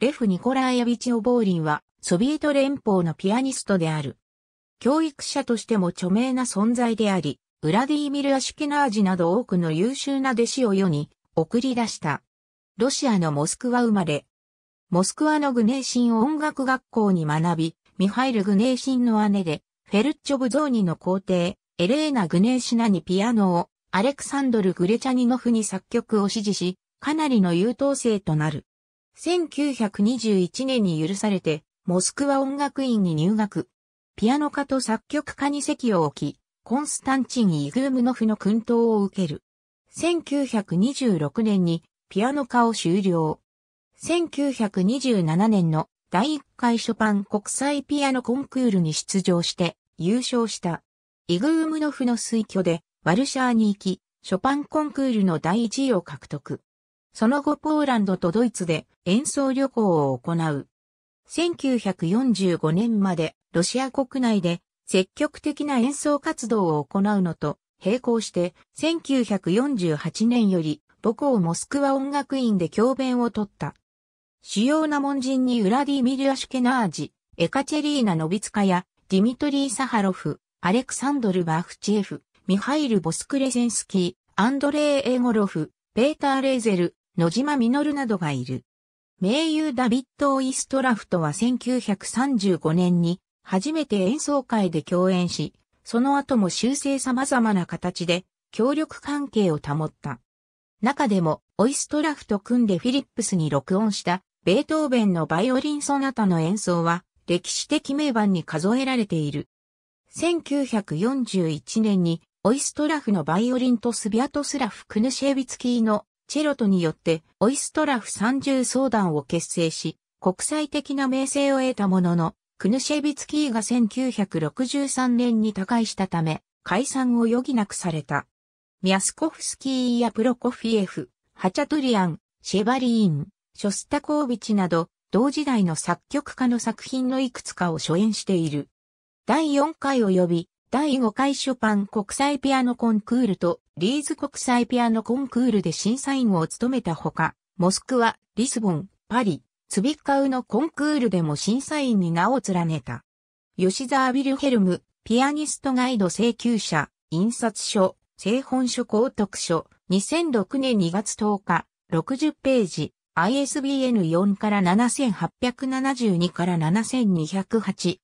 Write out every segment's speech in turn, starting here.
レフ・ニコラエビチ・オボーリンは、ソビエト連邦のピアニストである。教育者としても著名な存在であり、ウラディーミル・アシュケナージなど多くの優秀な弟子を世に送り出した。ロシアのモスクワ生まれ。モスクワのグネーシン音楽学校に学び、ミハイル・グネーシンの姉で、フェルッチョブゾーニの皇帝、エレーナ・グネーシナにピアノを、アレクサンドル・グレチャニノフに作曲を指示し、かなりの優等生となる。1921年に許されて、モスクワ音楽院に入学。ピアノ科と作曲家に席を置き、コンスタンチン・イグームノフの訓導を受ける。1926年にピアノ科を修了。1927年の第1回ショパン国際ピアノコンクールに出場して優勝した。イグームノフの推挙でワルシャーに行き、ショパンコンクールの第1位を獲得。その後ポーランドとドイツで演奏旅行を行う。1945年までロシア国内で積極的な演奏活動を行うのと並行して1948年より母校モスクワ音楽院で教鞭を取った。主要な門人にウラディミリア・シュケナージ、エカチェリーナ・ノビツカやディミトリー・サハロフ、アレクサンドル・バフチエフ、ミハイル・ボスクレセンスキー、アンドレイ・エゴロフ、ペーター・レーゼル、野島実などがいる。名優ダビッド・オイストラフトは1935年に初めて演奏会で共演し、その後も修正様々な形で協力関係を保った。中でも、オイストラフと組んでフィリップスに録音したベートーベンのバイオリンソナタの演奏は歴史的名盤に数えられている。1941年にオイストラフのバイオリンとスビアトスラフ・クヌシェービツキーのチェロトによってオイストラフ三重相談を結成し、国際的な名声を得たものの、クヌシェビツキーが1963年に他界したため、解散を余儀なくされた。ミャスコフスキーやプロコフィエフ、ハチャトリアン、シェバリーン、ショスタコービチなど、同時代の作曲家の作品のいくつかを初演している。第4回及び、第5回ショパン国際ピアノコンクールとリーズ国際ピアノコンクールで審査員を務めたほか、モスクワ、リスボン、パリ、ツビッカウのコンクールでも審査員に名を連ねた。吉沢ビルヘルム、ピアニストガイド請求者、印刷書、製本書公読書、2006年2月10日、60ページ、ISBN 4から7872から 7208X。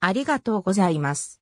ありがとうございます。